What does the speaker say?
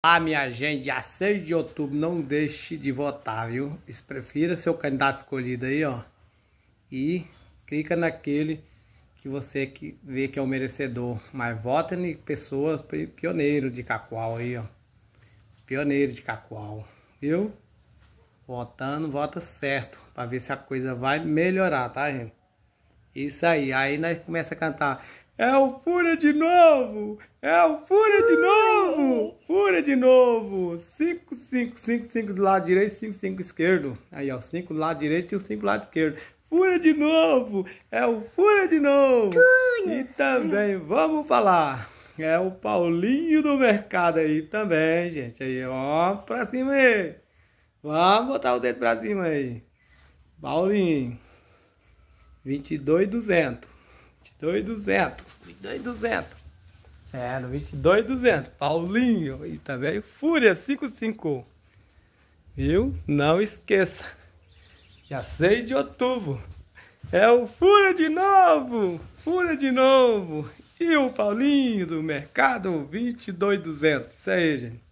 Ah, minha gente, dia 6 de outubro, não deixe de votar, viu? Prefira seu candidato escolhido aí, ó. E clica naquele que você vê que é o merecedor. Mas vota em pessoas pioneiro de Cacoal aí, ó. Pioneiro de Cacoal, viu? Votando, vota certo, pra ver se a coisa vai melhorar, tá, gente? Isso aí, aí nós começa a cantar. É o Fúria de novo! É o Fúria de novo! Olha de novo. 5, 5, 5, 5 do lado direito, 5, 5 esquerdo. Aí, ó, 5 do lado direito e o 5 do lado esquerdo. Fura de novo. É o fura de novo. Cunha. E também, vamos falar. É o Paulinho do mercado aí também, gente. Aí, ó, pra cima aí. Vamos botar o dedo pra cima aí. Paulinho. 22,200. 22,200. 22,200. É, no 22,200. Paulinho. E também Fúria 55. Viu? Não esqueça. Dia 6 de outubro. É o Fúria de novo. Fúria de novo. E o Paulinho do Mercado 22,200. Isso aí, gente.